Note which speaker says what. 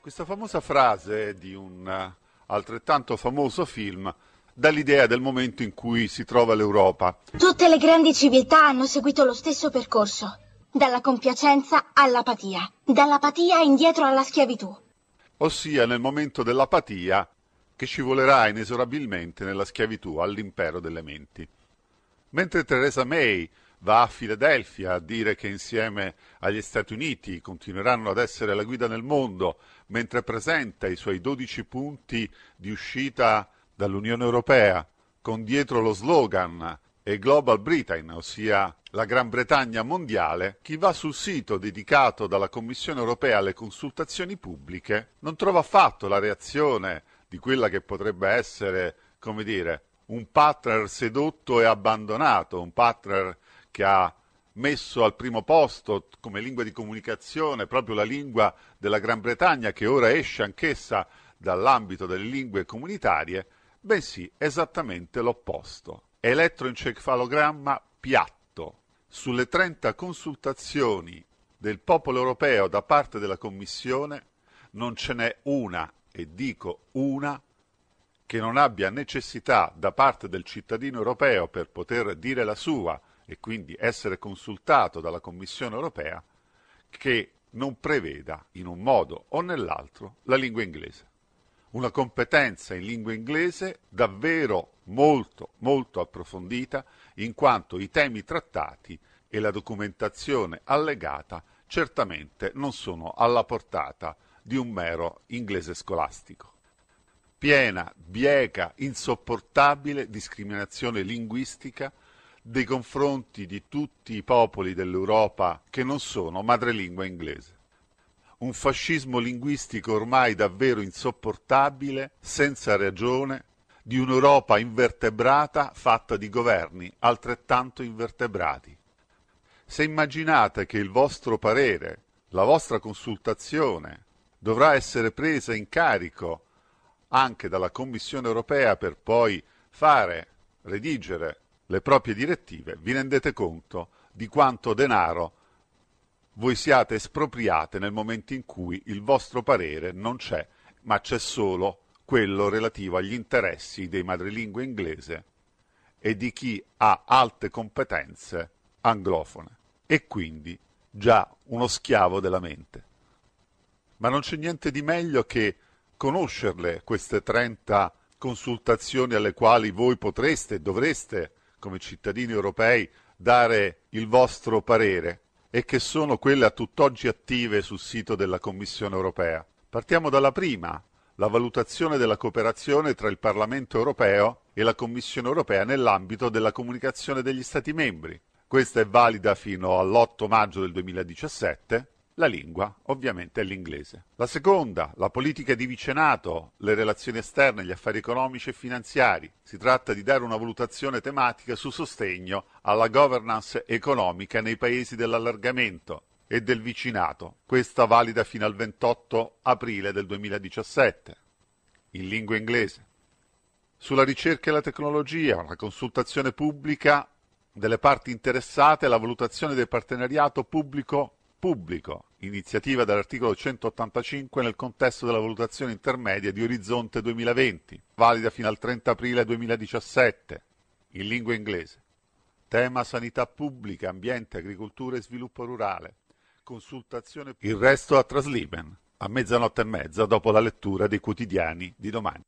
Speaker 1: Questa famosa frase di un eh, altrettanto famoso film dà l'idea del momento in cui si trova l'Europa. Tutte le grandi civiltà hanno seguito lo stesso percorso, dalla compiacenza all'apatia, dall'apatia indietro alla schiavitù. Ossia nel momento dell'apatia che scivolerà inesorabilmente nella schiavitù all'impero delle menti. Mentre Theresa May va a Filadelfia a dire che insieme agli Stati Uniti continueranno ad essere la guida nel mondo, mentre presenta i suoi 12 punti di uscita dall'Unione Europea, con dietro lo slogan e Global Britain, ossia la Gran Bretagna mondiale, chi va sul sito dedicato dalla Commissione europea alle consultazioni pubbliche non trova affatto la reazione di quella che potrebbe essere, come dire, un partner sedotto e abbandonato, un partner che ha messo al primo posto come lingua di comunicazione proprio la lingua della Gran Bretagna, che ora esce anch'essa dall'ambito delle lingue comunitarie, bensì esattamente l'opposto. Elettroencefalogramma piatto. Sulle 30 consultazioni del popolo europeo da parte della Commissione non ce n'è una, e dico una, che non abbia necessità da parte del cittadino europeo per poter dire la sua e quindi essere consultato dalla Commissione europea che non preveda in un modo o nell'altro la lingua inglese. Una competenza in lingua inglese davvero molto, molto approfondita, in quanto i temi trattati e la documentazione allegata certamente non sono alla portata di un mero inglese scolastico. Piena, bieca, insopportabile discriminazione linguistica dei confronti di tutti i popoli dell'Europa che non sono madrelingua inglese. Un fascismo linguistico ormai davvero insopportabile, senza ragione, di un'Europa invertebrata fatta di governi altrettanto invertebrati. Se immaginate che il vostro parere, la vostra consultazione, dovrà essere presa in carico anche dalla Commissione europea per poi fare, redigere le proprie direttive, vi rendete conto di quanto denaro voi siate espropriate nel momento in cui il vostro parere non c'è, ma c'è solo quello relativo agli interessi dei madrelingua inglese e di chi ha alte competenze anglofone e quindi già uno schiavo della mente. Ma non c'è niente di meglio che conoscerle queste 30 consultazioni alle quali voi potreste e dovreste come cittadini europei, dare il vostro parere e che sono quelle a tutt'oggi attive sul sito della Commissione europea. Partiamo dalla prima, la valutazione della cooperazione tra il Parlamento europeo e la Commissione europea nell'ambito della comunicazione degli Stati membri. Questa è valida fino all'8 maggio del 2017 la lingua ovviamente è l'inglese. La seconda, la politica di vicinato, le relazioni esterne, gli affari economici e finanziari. Si tratta di dare una valutazione tematica su sostegno alla governance economica nei paesi dell'allargamento e del vicinato, questa valida fino al 28 aprile del 2017, in lingua inglese. Sulla ricerca e la tecnologia, una consultazione pubblica delle parti interessate alla valutazione del partenariato pubblico-pubblico iniziativa dell'articolo 185 nel contesto della valutazione intermedia di Orizzonte 2020, valida fino al 30 aprile 2017, in lingua inglese. Tema sanità pubblica, ambiente, agricoltura e sviluppo rurale. Consultazione. Il resto a Trasliben, a mezzanotte e mezza dopo la lettura dei quotidiani di domani.